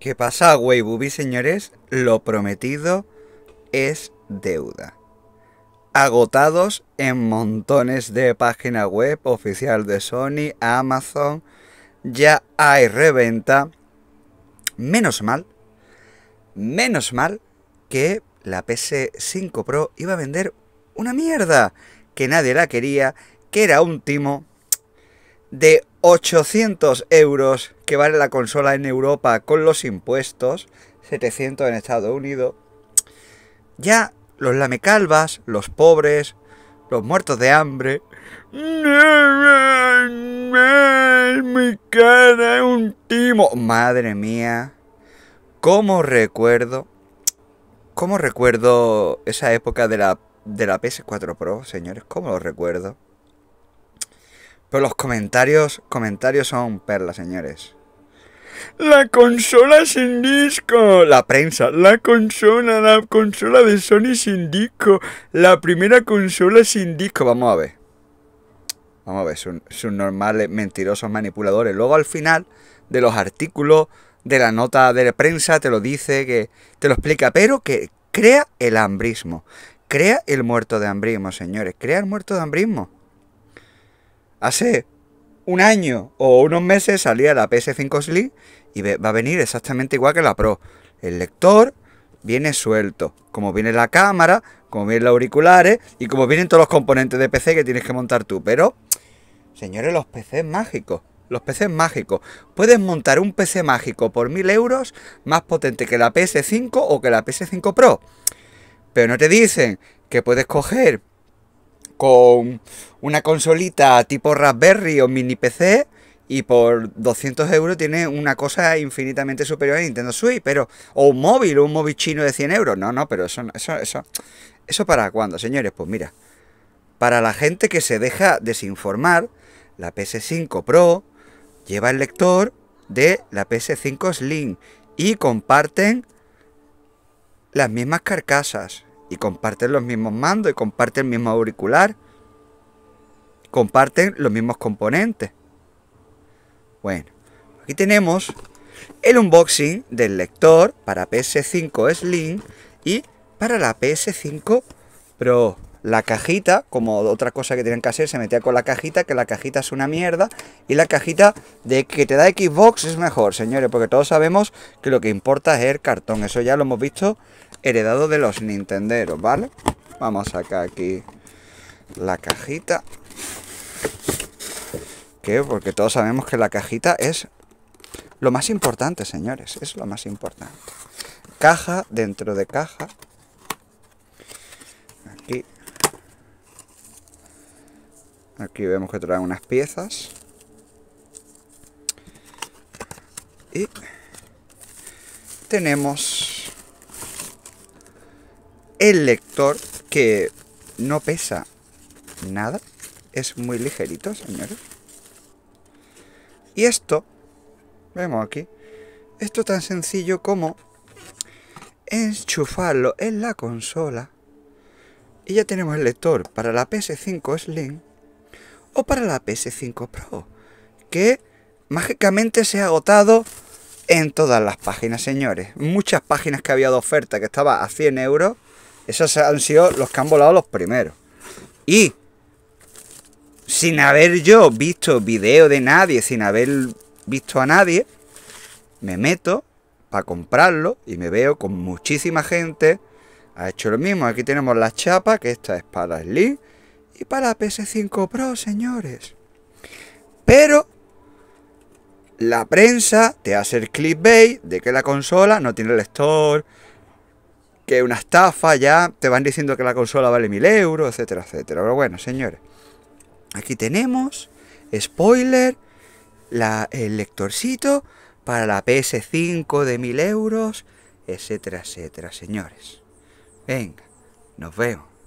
¿Qué pasa, Weibubi, señores? Lo prometido es deuda. Agotados en montones de página web oficial de Sony, Amazon, ya hay reventa. Menos mal, menos mal que la PS5 Pro iba a vender una mierda que nadie la quería, que era un timo de 800 euros que vale la consola en Europa con los impuestos, 700 en Estados Unidos, ya los lamecalvas, los pobres, los muertos de hambre... Mi cara es un timo. Madre mía. ¿Cómo recuerdo? ¿Cómo recuerdo esa época de la, de la PS4 Pro, señores? ¿Cómo lo recuerdo? Pero los comentarios, comentarios son perlas, señores la consola sin disco, la prensa, la consola, la consola de Sony sin disco, la primera consola sin disco, vamos a ver. Vamos a ver, son, normales, mentirosos manipuladores. Luego al final de los artículos, de la nota de prensa, te lo dice, que te lo explica, pero que crea el hambrismo. Crea el muerto de hambrismo, señores. Crea el muerto de hambrismo. Hace un año o unos meses salía la PS5 Slim y va a venir exactamente igual que la Pro. El lector viene suelto, como viene la cámara, como vienen los auriculares y como vienen todos los componentes de PC que tienes que montar tú. Pero, señores, los PCs mágicos. Los PCs mágicos. Puedes montar un PC mágico por 1000 euros más potente que la PS5 o que la PS5 Pro. Pero no te dicen que puedes coger con una consolita tipo Raspberry o mini PC y por 200 euros tiene una cosa infinitamente superior a Nintendo Switch, pero o un móvil, o un móvil chino de 100 euros. No, no, pero eso, eso, eso, eso para cuando señores. Pues mira, para la gente que se deja desinformar, la PS5 Pro lleva el lector de la PS5 Slim y comparten las mismas carcasas y comparten los mismos mandos y comparten el mismo auricular. Comparten los mismos componentes. Bueno, aquí tenemos el unboxing del lector para PS5 Slim y para la PS5 Pro la cajita, como otra cosa que tienen que hacer, se metía con la cajita, que la cajita es una mierda, y la cajita de que te da Xbox es mejor, señores, porque todos sabemos que lo que importa es el cartón, eso ya lo hemos visto heredado de los Nintenderos, ¿vale? Vamos a sacar aquí la cajita. qué Porque todos sabemos que la cajita es lo más importante, señores, es lo más importante. Caja dentro de caja, Aquí vemos que trae unas piezas. Y tenemos el lector que no pesa nada. Es muy ligerito, señores. Y esto, vemos aquí, esto tan sencillo como enchufarlo en la consola. Y ya tenemos el lector para la PS5 Slim o para la PS5 Pro, que mágicamente se ha agotado en todas las páginas, señores. Muchas páginas que había de oferta que estaba a 100 euros, esos han sido los que han volado los primeros. Y sin haber yo visto video de nadie, sin haber visto a nadie, me meto para comprarlo y me veo con muchísima gente. Ha hecho lo mismo. Aquí tenemos la chapa, que esta es para Slim y para la PS5 Pro, señores. Pero la prensa te hace el clickbait de que la consola no tiene lector, que una estafa ya, te van diciendo que la consola vale mil euros, etcétera, etcétera. Pero bueno, señores, aquí tenemos, spoiler, el lectorcito para la PS5 de mil euros, etcétera, etcétera, señores. Venga, nos vemos.